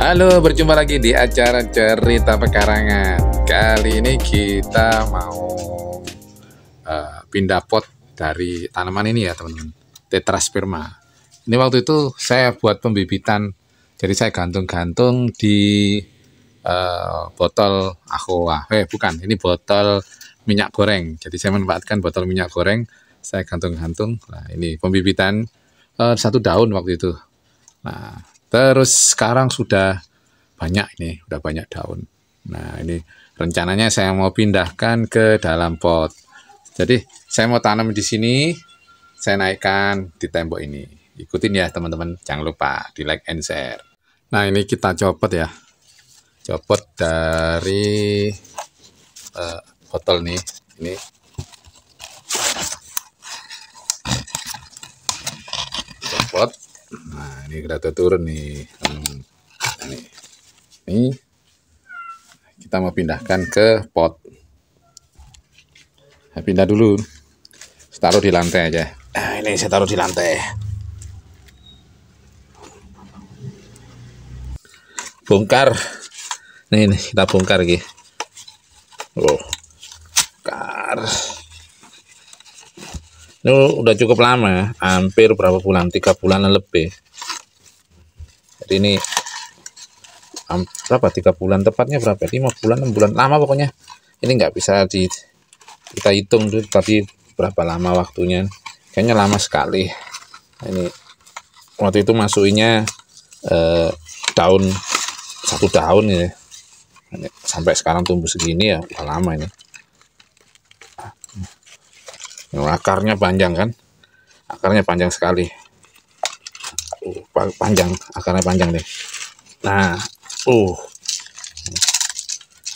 Halo, berjumpa lagi di acara Cerita Pekarangan. Kali ini kita mau uh, pindah pot dari tanaman ini ya, teman-teman. Tetrasperma. Ini waktu itu saya buat pembibitan. Jadi saya gantung-gantung di uh, botol aqua. Eh, bukan, ini botol minyak goreng. Jadi saya manfaatkan botol minyak goreng, saya gantung-gantung. Nah, ini pembibitan uh, satu daun waktu itu. Nah, Terus sekarang sudah banyak ini, sudah banyak daun. Nah, ini rencananya saya mau pindahkan ke dalam pot. Jadi, saya mau tanam di sini, saya naikkan di tembok ini. Ikutin ya, teman-teman. Jangan lupa di like and share. Nah, ini kita copot ya. Copot dari uh, botol nih. Ini copot nah ini kereta turun nih ini, ini kita mau pindahkan ke pot saya pindah dulu taruh di lantai aja nah, ini saya taruh di lantai bongkar nih, nih kita bongkar gitu oh bongkar ini udah cukup lama, hampir berapa bulan? Tiga bulan lebih. Jadi ini berapa? Tiga bulan tepatnya berapa? Lima bulan, enam bulan lama pokoknya. Ini nggak bisa di kita hitung tuh tadi berapa lama waktunya. Kayaknya lama sekali. Ini waktu itu masukinnya eh, daun satu daun ya. sampai sekarang tumbuh segini ya, lama ini akarnya panjang kan akarnya panjang sekali uh, panjang akarnya panjang deh nah uh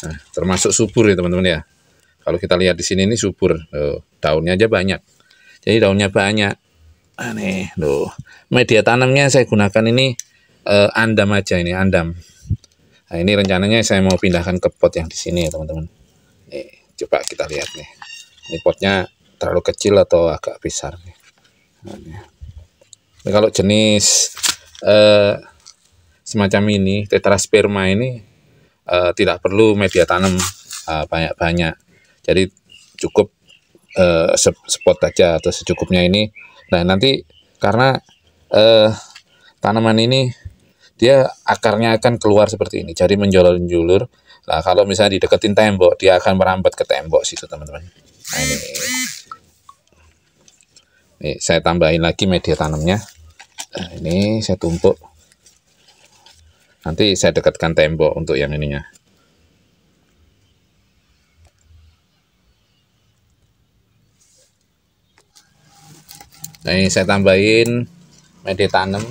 nah, termasuk subur ya teman-teman ya kalau kita lihat di sini ini subur uh, daunnya aja banyak jadi daunnya banyak aneh loh media tanamnya saya gunakan ini uh, andam aja ini andam nah ini rencananya saya mau pindahkan ke pot yang di sini ya teman-teman coba kita lihat nih ini potnya terlalu kecil atau agak besar nah, kalau jenis eh, semacam ini tetrasperma ini eh, tidak perlu media tanam eh, banyak-banyak eh, jadi cukup eh, spot aja atau secukupnya ini nah nanti karena eh, tanaman ini dia akarnya akan keluar seperti ini jadi menjulur-julur Nah, kalau misalnya dideketin tembok, dia akan merambat ke tembok situ, teman-teman. Nah, ini saya tambahin lagi media tanamnya. Nah, ini saya tumpuk. Nanti saya dekatkan tembok untuk yang ininya. Nah, ini saya tambahin media tanam.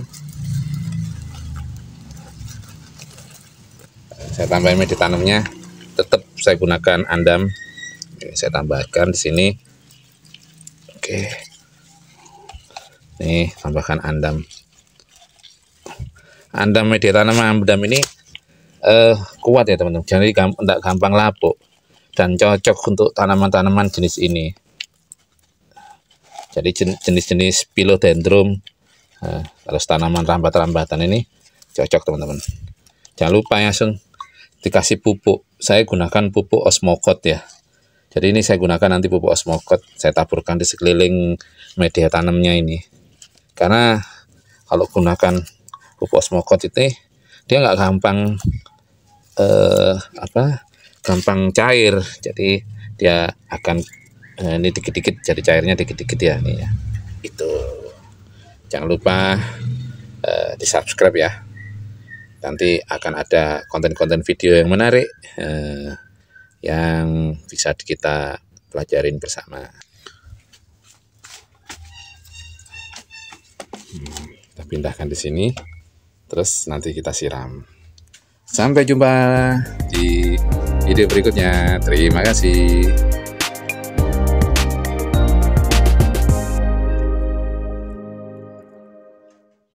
Saya tambahin media tanamnya. Tetap saya gunakan andam. saya tambahkan di sini. Oke. Okay nih tambahkan andam andam media tanam andam ini eh, kuat ya teman-teman jadi tidak gampang lapuk dan cocok untuk tanaman-tanaman jenis ini jadi jenis-jenis pilodendrum eh, tanaman rambat-rambatan ini cocok teman-teman jangan lupa ya Sun dikasih pupuk saya gunakan pupuk osmokot ya jadi ini saya gunakan nanti pupuk osmokot saya taburkan di sekeliling media tanamnya ini karena kalau gunakan pupuk smokot itu dia nggak gampang eh, apa gampang cair jadi dia akan eh, ini dikit-dikit jadi cairnya dikit-dikit ya nih ya itu jangan lupa eh, di subscribe ya nanti akan ada konten-konten video yang menarik eh, yang bisa kita pelajarin bersama. kita pindahkan di sini terus nanti kita siram sampai jumpa di video berikutnya terima kasih